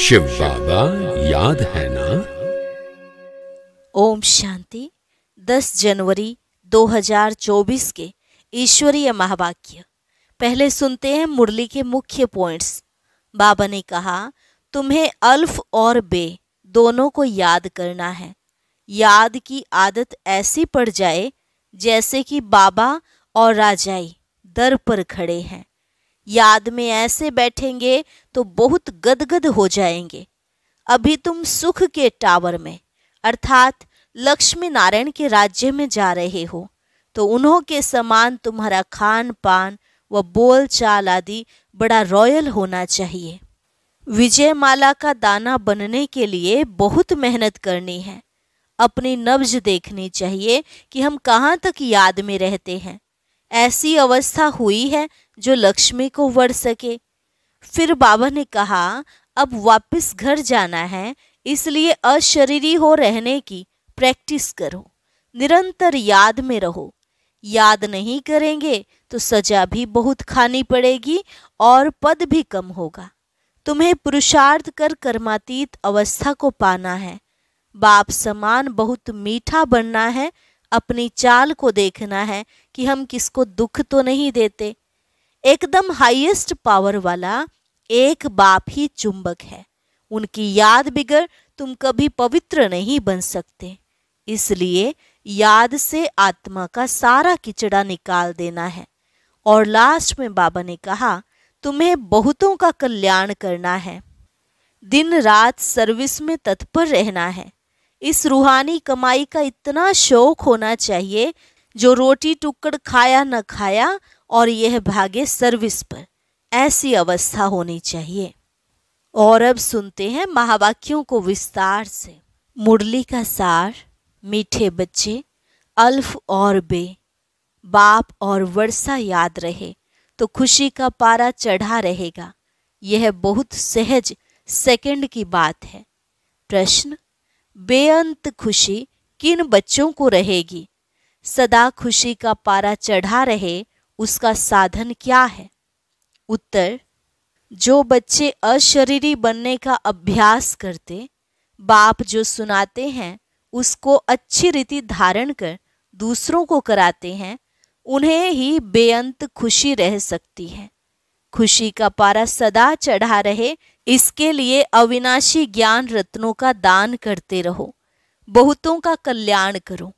शिव बाबा याद है ना ओम शांति 10 जनवरी 2024 के ईश्वरीय महावाक्य पहले सुनते हैं मुरली के मुख्य पॉइंट्स बाबा ने कहा तुम्हें अल्फ और बे दोनों को याद करना है याद की आदत ऐसी पड़ जाए जैसे कि बाबा और राजाई दर पर खड़े हैं याद में ऐसे बैठेंगे तो बहुत गदगद हो जाएंगे अभी तुम सुख के टावर में अर्थात लक्ष्मी नारायण के राज्य में जा रहे हो तो उन्हों के समान तुम्हारा खान पान व बोल चाल आदि बड़ा रॉयल होना चाहिए विजय माला का दाना बनने के लिए बहुत मेहनत करनी है अपनी नब्ज देखनी चाहिए कि हम कहाँ तक याद में रहते हैं ऐसी अवस्था हुई है जो लक्ष्मी को वर सके फिर बाबा ने कहा अब वापस घर जाना है इसलिए अशरीरी हो रहने की प्रैक्टिस करो निरंतर याद में रहो याद नहीं करेंगे तो सजा भी बहुत खानी पड़ेगी और पद भी कम होगा तुम्हें पुरुषार्थ कर कर्मातीत अवस्था को पाना है बाप समान बहुत मीठा बनना है अपनी चाल को देखना है कि हम किसको दुख तो नहीं देते एकदम हाईएस्ट पावर वाला एक बाप ही चुंबक है उनकी याद बिगड़ तुम कभी पवित्र नहीं बन सकते इसलिए याद से आत्मा का सारा किचड़ा निकाल देना है और लास्ट में बाबा ने कहा तुम्हें बहुतों का कल्याण करना है दिन रात सर्विस में तत्पर रहना है इस रूहानी कमाई का इतना शौक होना चाहिए जो रोटी टुकड़ खाया न खाया और यह भागे सर्विस पर ऐसी अवस्था होनी चाहिए और अब सुनते हैं महावाक्यों को विस्तार से मुरली का सार मीठे बच्चे अल्फ और बे बाप और वर्षा याद रहे तो खुशी का पारा चढ़ा रहेगा यह बहुत सहज सेकंड की बात है प्रश्न बेअंत खुशी किन बच्चों को रहेगी सदा खुशी का पारा चढ़ा रहे उसका साधन क्या है उत्तर जो बच्चे अशरीरी बनने का अभ्यास करते बाप जो सुनाते हैं उसको अच्छी रीति धारण कर दूसरों को कराते हैं उन्हें ही बेअंत खुशी रह सकती है खुशी का पारा सदा चढ़ा रहे इसके लिए अविनाशी ज्ञान रत्नों का दान करते रहो बहुतों का कल्याण करो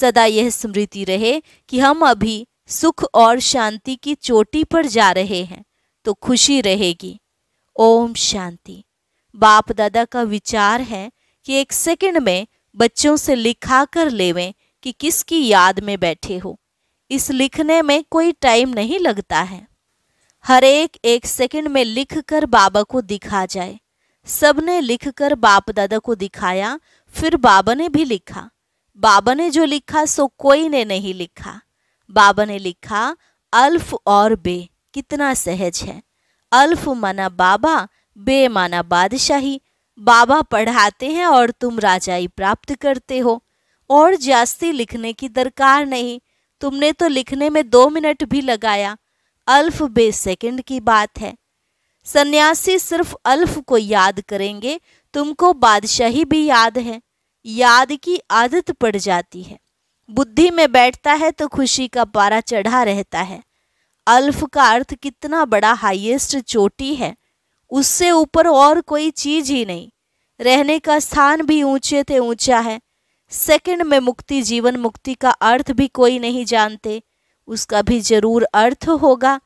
सदा यह स्मृति रहे कि हम अभी सुख और शांति की चोटी पर जा रहे हैं तो खुशी रहेगी ओम शांति बाप दादा का विचार है कि एक सेकंड में बच्चों से लिखा कर लेवें कि किसकी याद में बैठे हो इस लिखने में कोई टाइम नहीं लगता है हर एक एक सेकंड में लिख कर बाबा को दिखा जाए सबने लिख कर बाप दादा को दिखाया फिर बाबा ने भी लिखा बाबा ने जो लिखा सो कोई ने नहीं लिखा बाबा ने लिखा अल्फ और बे कितना सहज है अल्फ माना बाबा बे माना बादशाही बाबा पढ़ाते हैं और तुम राजाई प्राप्त करते हो और जास्ती लिखने की दरकार नहीं तुमने तो लिखने में दो मिनट भी लगाया अल्फ बे सेकंड की बात है सन्यासी सिर्फ अल्फ को याद करेंगे तुमको बादशाही भी याद है याद की आदत पड़ जाती है बुद्धि में बैठता है तो खुशी का पारा चढ़ा रहता है अल्फ का अर्थ कितना बड़ा हाईएस्ट चोटी है उससे ऊपर और कोई चीज ही नहीं रहने का स्थान भी ऊंचे थे ऊंचा है सेकंड में मुक्ति जीवन मुक्ति का अर्थ भी कोई नहीं जानते उसका भी जरूर अर्थ होगा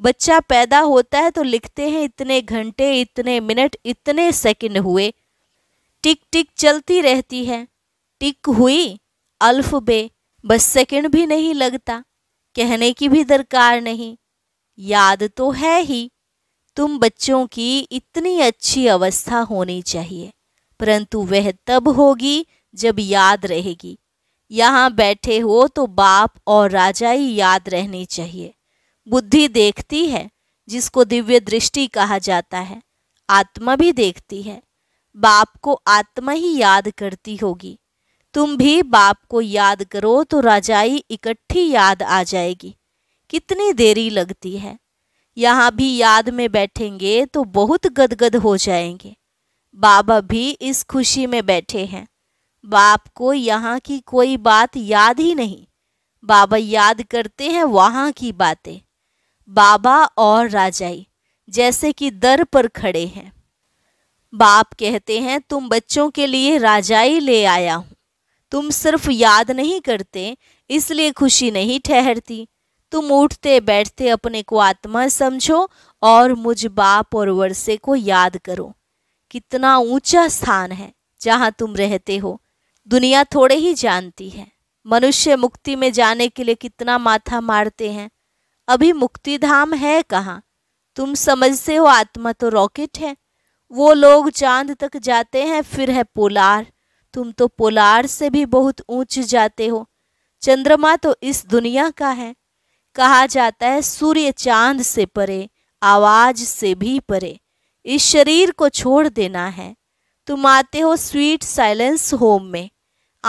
बच्चा पैदा होता है तो लिखते हैं इतने घंटे इतने मिनट इतने सेकंड हुए टिक टिक चलती रहती है टिक हुई अल्फ बे बस सेकंड भी नहीं लगता कहने की भी दरकार नहीं याद तो है ही तुम बच्चों की इतनी अच्छी अवस्था होनी चाहिए परंतु वह तब होगी जब याद रहेगी यहाँ बैठे हो तो बाप और राजा ही याद रहनी चाहिए बुद्धि देखती है जिसको दिव्य दृष्टि कहा जाता है आत्मा भी देखती है बाप को आत्मा ही याद करती होगी तुम भी बाप को याद करो तो रजाई इकट्ठी याद आ जाएगी कितनी देरी लगती है यहाँ भी याद में बैठेंगे तो बहुत गदगद हो जाएंगे बाबा भी इस खुशी में बैठे हैं बाप को यहाँ की कोई बात याद ही नहीं बाबा याद करते हैं वहाँ की बातें बाबा और राजाई जैसे कि दर पर खड़े हैं बाप कहते हैं तुम बच्चों के लिए राजाई ले आया हूँ तुम सिर्फ याद नहीं करते इसलिए खुशी नहीं ठहरती तुम उठते बैठते अपने को आत्मा समझो और मुझ बाप और वर्षे को याद करो कितना ऊंचा स्थान है जहाँ तुम रहते हो दुनिया थोड़े ही जानती है मनुष्य मुक्ति में जाने के लिए कितना माथा मारते हैं अभी मुक्ति धाम है कहाँ तुम समझते हो आत्मा तो रॉकेट है वो लोग चांद तक जाते हैं फिर है पोलार तुम तो पोलार से भी बहुत ऊंच जाते हो चंद्रमा तो इस दुनिया का है कहा जाता है सूर्य चांद से परे आवाज से भी परे इस शरीर को छोड़ देना है तुम आते हो स्वीट साइलेंस होम में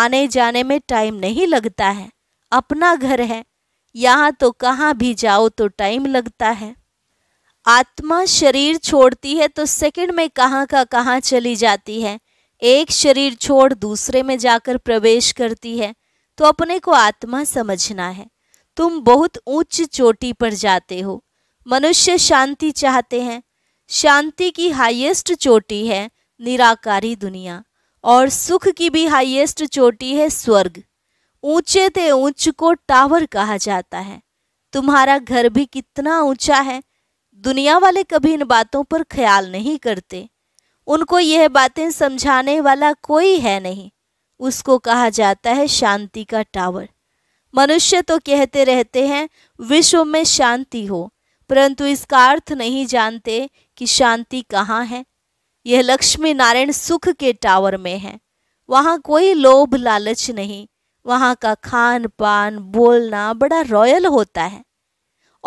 आने जाने में टाइम नहीं लगता है अपना घर है यहाँ तो कहाँ भी जाओ तो टाइम लगता है आत्मा शरीर छोड़ती है तो सेकंड में कहाँ का कहाँ चली जाती है एक शरीर छोड़ दूसरे में जाकर प्रवेश करती है तो अपने को आत्मा समझना है तुम बहुत ऊंच चोटी पर जाते हो मनुष्य शांति चाहते हैं शांति की हाईएस्ट चोटी है निराकारी दुनिया और सुख की भी हाईएस्ट चोटी है स्वर्ग ऊंचे ते ऊंच को टावर कहा जाता है तुम्हारा घर भी कितना ऊंचा है दुनिया वाले कभी इन बातों पर ख्याल नहीं करते उनको यह बातें समझाने वाला कोई है नहीं उसको कहा जाता है शांति का टावर मनुष्य तो कहते रहते हैं विश्व में शांति हो परंतु इसका अर्थ नहीं जानते कि शांति कहाँ है यह लक्ष्मी नारायण सुख के टावर में है वहाँ कोई लोभ लालच नहीं वहाँ का खान पान बोलना बड़ा रॉयल होता है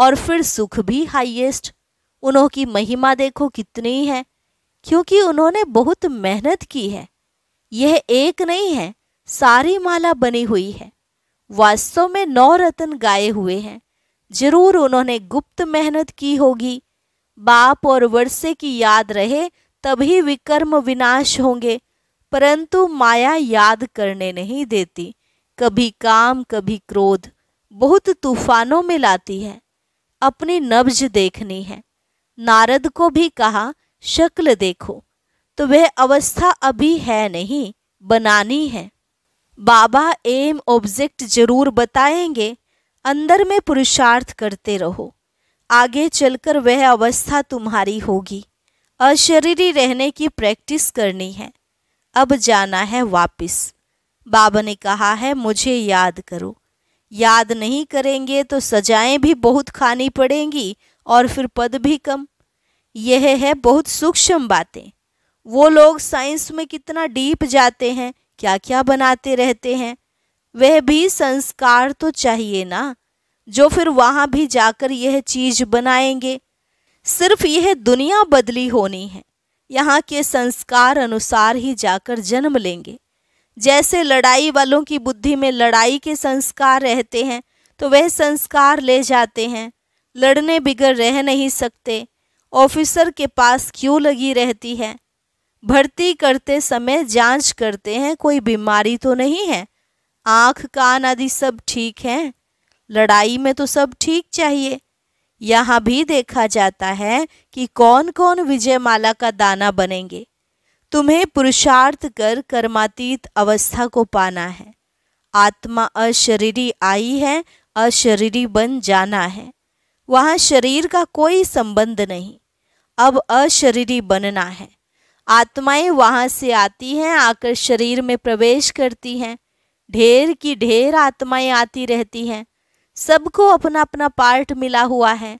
और फिर सुख भी हाईएस्ट उन्हों की महिमा देखो कितनी है क्योंकि उन्होंने बहुत मेहनत की है यह एक नहीं है सारी माला बनी हुई है वास्तव में नौ रत्न गाए हुए हैं जरूर उन्होंने गुप्त मेहनत की होगी बाप और वर्षे की याद रहे तभी विकर्म विनाश होंगे परंतु माया याद करने नहीं देती कभी काम कभी क्रोध बहुत तूफानों में लाती है अपनी नब्ज देखनी है नारद को भी कहा शक्ल देखो तो वह अवस्था अभी है नहीं बनानी है बाबा एम ऑब्जेक्ट जरूर बताएंगे अंदर में पुरुषार्थ करते रहो आगे चलकर वह अवस्था तुम्हारी होगी अशरीरी रहने की प्रैक्टिस करनी है अब जाना है वापस बाबा ने कहा है मुझे याद करो याद नहीं करेंगे तो सजाएं भी बहुत खानी पड़ेंगी और फिर पद भी कम यह है बहुत सूक्ष्म बातें वो लोग साइंस में कितना डीप जाते हैं क्या क्या बनाते रहते हैं वह भी संस्कार तो चाहिए ना जो फिर वहाँ भी जाकर यह चीज बनाएंगे सिर्फ यह दुनिया बदली होनी है यहाँ के संस्कार अनुसार ही जाकर जन्म लेंगे जैसे लड़ाई वालों की बुद्धि में लड़ाई के संस्कार रहते हैं तो वह संस्कार ले जाते हैं लड़ने बिगड़ रह नहीं सकते ऑफिसर के पास क्यों लगी रहती है भर्ती करते समय जांच करते हैं कोई बीमारी तो नहीं है आँख कान आदि सब ठीक हैं लड़ाई में तो सब ठीक चाहिए यहाँ भी देखा जाता है कि कौन कौन विजय माला का दाना बनेंगे तुम्हें पुरुषार्थ कर कर्मातीत अवस्था को पाना है आत्मा अशरीरी आई है अशरीरी बन जाना है वहाँ शरीर का कोई संबंध नहीं अब अशरीरी बनना है आत्माएं वहाँ से आती हैं आकर शरीर में प्रवेश करती हैं ढेर की ढेर आत्माएं आती रहती हैं सबको अपना अपना पार्ट मिला हुआ है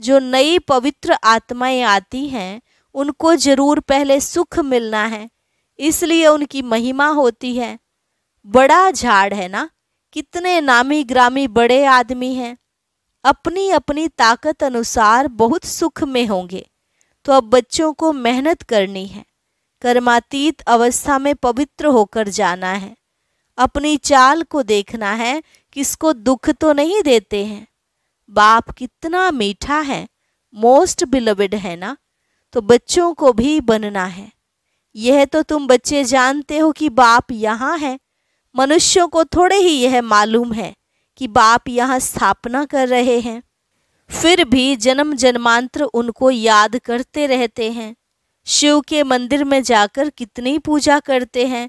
जो नई पवित्र आत्माएं आती हैं उनको जरूर पहले सुख मिलना है इसलिए उनकी महिमा होती है बड़ा झाड़ है ना कितने नामी ग्रामी बड़े आदमी हैं अपनी अपनी ताकत अनुसार बहुत सुख में होंगे तो अब बच्चों को मेहनत करनी है कर्मातीत अवस्था में पवित्र होकर जाना है अपनी चाल को देखना है किसको दुख तो नहीं देते हैं बाप कितना मीठा है मोस्ट बिलवेड है ना तो बच्चों को भी बनना है यह तो तुम बच्चे जानते हो कि बाप यहाँ है मनुष्यों को थोड़े ही यह मालूम है कि बाप यहाँ स्थापना कर रहे हैं फिर भी जन्म जन्मांतर उनको याद करते रहते हैं शिव के मंदिर में जाकर कितनी पूजा करते हैं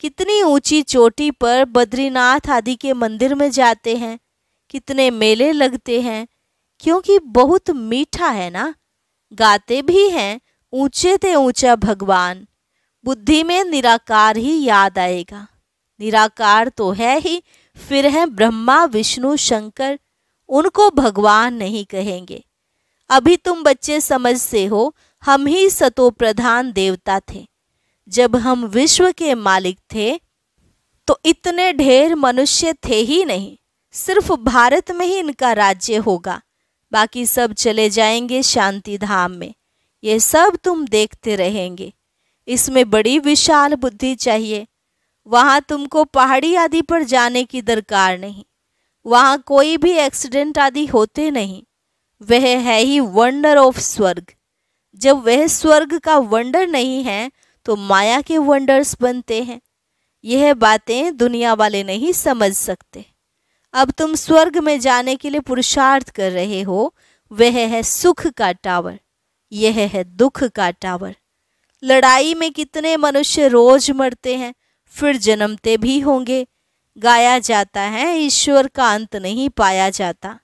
कितनी ऊंची चोटी पर बद्रीनाथ आदि के मंदिर में जाते हैं कितने मेले लगते हैं क्योंकि बहुत मीठा है ना गाते भी हैं ऊंचे थे ऊंचा भगवान बुद्धि में निराकार ही याद आएगा निराकार तो है ही फिर है ब्रह्मा विष्णु शंकर उनको भगवान नहीं कहेंगे अभी तुम बच्चे समझ से हो हम ही सतो प्रधान देवता थे जब हम विश्व के मालिक थे तो इतने ढेर मनुष्य थे ही नहीं सिर्फ भारत में ही इनका राज्य होगा बाकी सब चले जाएंगे शांति धाम में ये सब तुम देखते रहेंगे इसमें बड़ी विशाल बुद्धि चाहिए वहाँ तुमको पहाड़ी आदि पर जाने की दरकार नहीं वहाँ कोई भी एक्सीडेंट आदि होते नहीं वह है ही वंडर ऑफ स्वर्ग जब वह स्वर्ग का वंडर नहीं है तो माया के वंडर्स बनते हैं यह बातें दुनिया वाले नहीं समझ सकते अब तुम स्वर्ग में जाने के लिए पुरुषार्थ कर रहे हो वह है सुख का टावर यह है दुख का टावर लड़ाई में कितने मनुष्य रोज मरते हैं फिर जन्मते भी होंगे गाया जाता है ईश्वर का अंत नहीं पाया जाता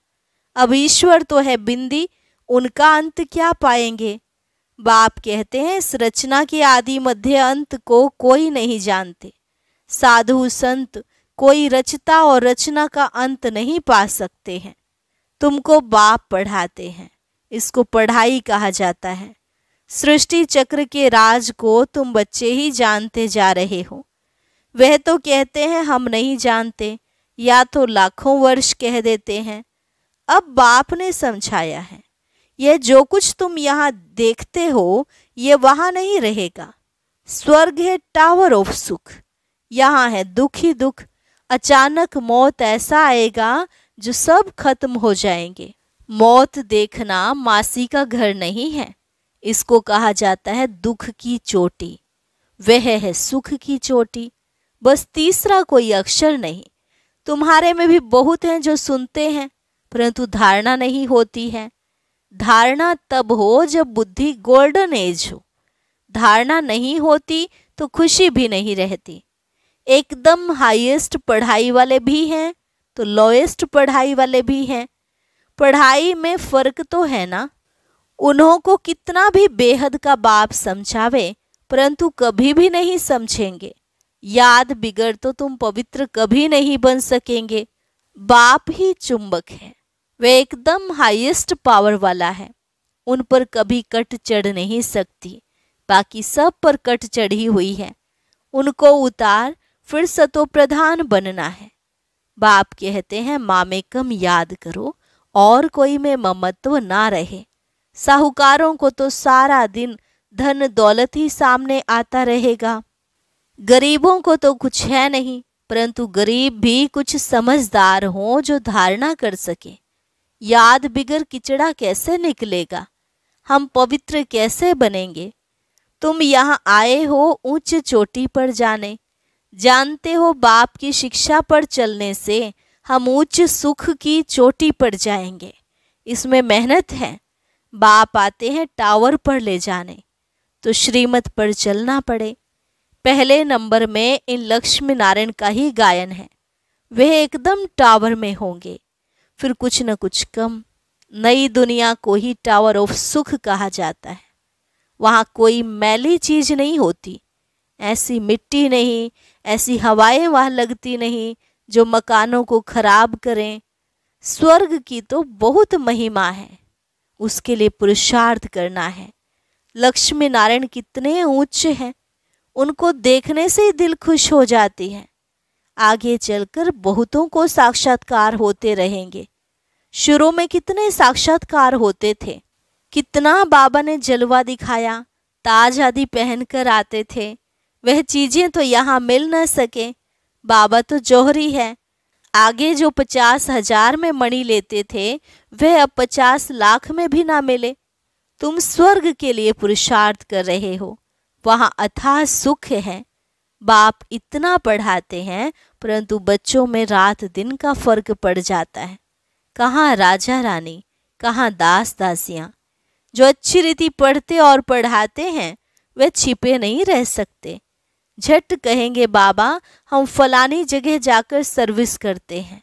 अब ईश्वर तो है बिंदी उनका अंत क्या पाएंगे बाप कहते हैं इस रचना के आदि मध्य अंत को कोई नहीं जानते साधु संत कोई रचता और रचना का अंत नहीं पा सकते हैं तुमको बाप पढ़ाते हैं इसको पढ़ाई कहा जाता है सृष्टि चक्र के राज को तुम बच्चे ही जानते जा रहे हो वह तो कहते हैं हम नहीं जानते या तो लाखों वर्ष कह देते हैं अब बाप ने समझाया है यह जो कुछ तुम यहाँ देखते हो ये वहाँ नहीं रहेगा स्वर्ग है टावर ऑफ सुख यहाँ है दुख ही दुख अचानक मौत ऐसा आएगा जो सब खत्म हो जाएंगे मौत देखना मासी का घर नहीं है इसको कहा जाता है दुख की चोटी वह है सुख की चोटी बस तीसरा कोई अक्षर नहीं तुम्हारे में भी बहुत हैं जो सुनते हैं परंतु धारणा नहीं होती है धारणा तब हो जब बुद्धि गोल्डन एज हो धारणा नहीं होती तो खुशी भी नहीं रहती एकदम हाईएस्ट पढ़ाई वाले भी हैं तो लोएस्ट पढ़ाई वाले भी हैं पढ़ाई में फ़र्क तो है ना उन्हों को कितना भी बेहद का बाप समझावे परंतु कभी भी नहीं समझेंगे याद बिगड़ तो तुम पवित्र कभी नहीं बन सकेंगे बाप ही चुंबक है वे एकदम हाईएस्ट पावर वाला है उन पर कभी कट चढ़ नहीं सकती बाकी सब पर कट चढ़ी हुई है उनको उतार फिर सतो प्रधान बनना है बाप कहते हैं माँ में कम याद करो और कोई में ममत्व ना रहे साहूकारों को तो सारा दिन धन दौलत ही सामने आता रहेगा गरीबों को तो कुछ है नहीं परंतु गरीब भी कुछ समझदार हों जो धारणा कर सके याद बिगर किचड़ा कैसे निकलेगा हम पवित्र कैसे बनेंगे तुम यहाँ आए हो ऊंच चोटी पर जाने जानते हो बाप की शिक्षा पर चलने से हम उच्च सुख की चोटी पर जाएंगे इसमें मेहनत है बाप आते हैं टावर पर ले जाने तो श्रीमत पर चलना पड़े पहले नंबर में इन लक्ष्मी नारायण का ही गायन है वह एकदम टावर में होंगे फिर कुछ न कुछ कम नई दुनिया को ही टावर ऑफ सुख कहा जाता है वहाँ कोई मैली चीज नहीं होती ऐसी मिट्टी नहीं ऐसी हवाएं वहाँ लगती नहीं जो मकानों को खराब करें स्वर्ग की तो बहुत महिमा है उसके लिए पुरुषार्थ करना है लक्ष्मी नारायण कितने ऊंचे हैं उनको देखने से ही दिल खुश हो जाती है आगे चलकर बहुतों को साक्षात्कार होते रहेंगे शुरू में कितने साक्षात्कार होते थे कितना बाबा ने जलवा दिखाया ताज आदि पहनकर आते थे वह चीज़ें तो यहाँ मिल न सके बाबा तो जोहरी है आगे जो पचास हजार में मणि लेते थे वह अब पचास लाख में भी ना मिले तुम स्वर्ग के लिए पुरुषार्थ कर रहे हो वहाँ अथाह सुख है बाप इतना पढ़ाते हैं परंतु बच्चों में रात दिन का फर्क पड़ जाता है कहाँ राजा रानी कहाँ दास दासियाँ जो अच्छी रीति पढ़ते और पढ़ाते हैं वे छिपे नहीं रह सकते झट कहेंगे बाबा हम फलानी जगह जाकर सर्विस करते हैं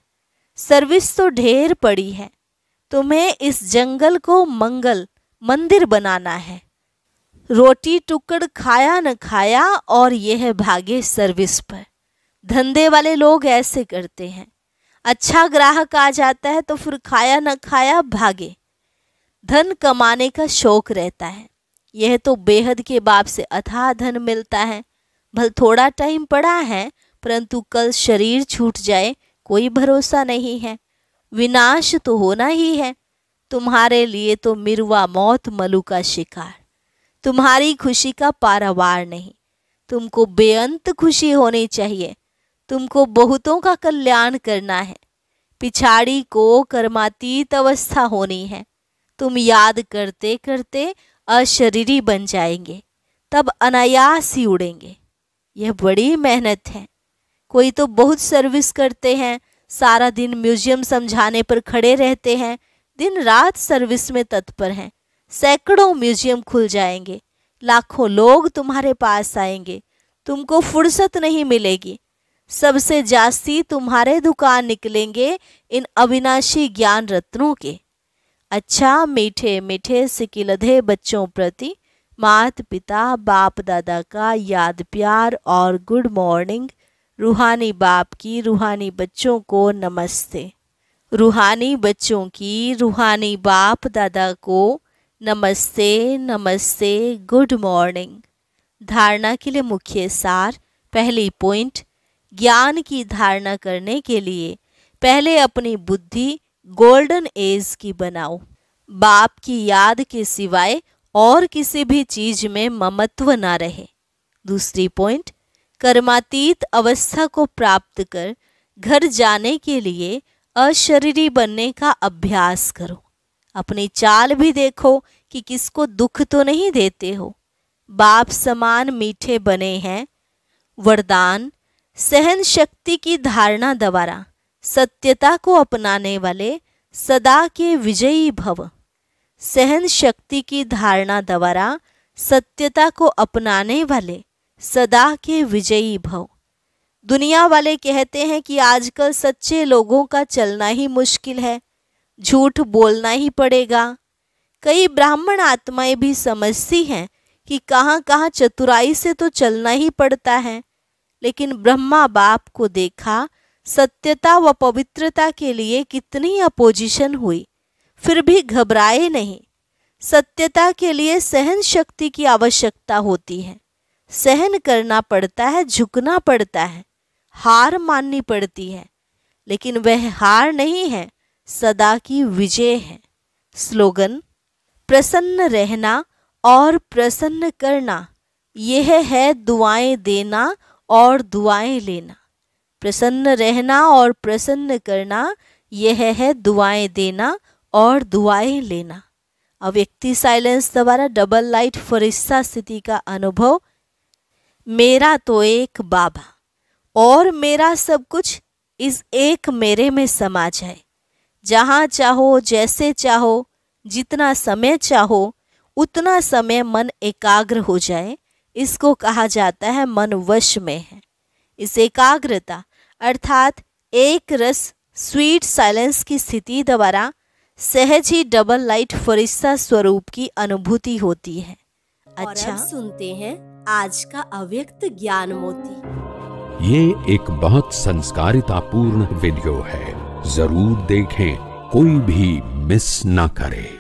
सर्विस तो ढेर पड़ी है तुम्हें इस जंगल को मंगल मंदिर बनाना है रोटी टुकड़ खाया न खाया और यह भागे सर्विस पर धंधे वाले लोग ऐसे करते हैं अच्छा ग्राहक आ जाता है तो फिर खाया न खाया भागे धन कमाने का शौक रहता है यह तो बेहद के बाप से अथाह धन मिलता है भल थोड़ा टाइम पड़ा है परंतु कल शरीर छूट जाए कोई भरोसा नहीं है विनाश तो होना ही है तुम्हारे लिए तो मिरवा मौत मलू का शिकार तुम्हारी खुशी का पारावार नहीं तुमको बेअंत खुशी होनी चाहिए तुमको बहुतों का कल्याण करना है पिछाड़ी को कर्मातीत अवस्था होनी है तुम याद करते करते अशरीरी बन जाएंगे तब अनायास ही उड़ेंगे यह बड़ी मेहनत है कोई तो बहुत सर्विस करते हैं सारा दिन म्यूजियम समझाने पर खड़े रहते हैं दिन रात सर्विस में तत्पर हैं सैकड़ों म्यूजियम खुल जाएंगे लाखों लोग तुम्हारे पास आएंगे तुमको फुर्सत नहीं मिलेगी सबसे जास्ती तुम्हारे दुकान निकलेंगे इन अविनाशी ज्ञान रत्नों के अच्छा मीठे मीठे सिकिलधे बच्चों प्रति मात पिता बाप दादा का याद प्यार और गुड मॉर्निंग रूहानी बाप की रूहानी बच्चों को नमस्ते रूहानी बच्चों की रूहानी बाप दादा को नमस्ते नमस्ते गुड मॉर्निंग धारणा के लिए मुख्य सार पहली पॉइंट ज्ञान की धारणा करने के लिए पहले अपनी बुद्धि गोल्डन एज की बनाओ बाप की याद के सिवाय और किसी भी चीज में ममत्व ना रहे दूसरी पॉइंट कर्मातीत अवस्था को प्राप्त कर घर जाने के लिए अशरीरी बनने का अभ्यास करो अपनी चाल भी देखो कि किसको दुख तो नहीं देते हो बाप समान मीठे बने हैं वरदान सहन शक्ति की धारणा द्वारा सत्यता को अपनाने वाले सदा के विजयी भव सहन शक्ति की धारणा द्वारा सत्यता को अपनाने वाले सदा के विजयी भव दुनिया वाले कहते हैं कि आजकल सच्चे लोगों का चलना ही मुश्किल है झूठ बोलना ही पड़ेगा कई ब्राह्मण आत्माएं भी समझती हैं कि कहाँ कहाँ चतुराई से तो चलना ही पड़ता है लेकिन ब्रह्मा बाप को देखा सत्यता व पवित्रता के लिए कितनी अपोजिशन हुई फिर भी घबराए नहीं सत्यता के लिए सहन शक्ति की आवश्यकता होती है सहन करना पड़ता है झुकना पड़ता है हार माननी पड़ती है लेकिन वह हार नहीं है सदा की विजय है स्लोगन प्रसन्न रहना और प्रसन्न करना यह है दुआएं देना और दुआएं लेना प्रसन्न रहना और प्रसन्न करना यह है दुआएं देना और दुआएं लेना अव्यक्ति साइलेंस द्वारा डबल लाइट फरिश्ता स्थिति का अनुभव मेरा तो एक बाबा और मेरा सब कुछ इस एक मेरे में समा जाए जहाँ चाहो जैसे चाहो जितना समय चाहो उतना समय मन एकाग्र हो जाए इसको कहा जाता है मन वश में है इस एकाग्रता अर्थात एक रस स्वीट साइलेंस की स्थिति द्वारा सहज ही डबल लाइट फरिश्ता स्वरूप की अनुभूति होती है अच्छा सुनते हैं आज का अव्यक्त ज्ञान मोती ये एक बहुत संस्कारिता पूर्ण वीडियो है जरूर देखें कोई भी मिस ना करें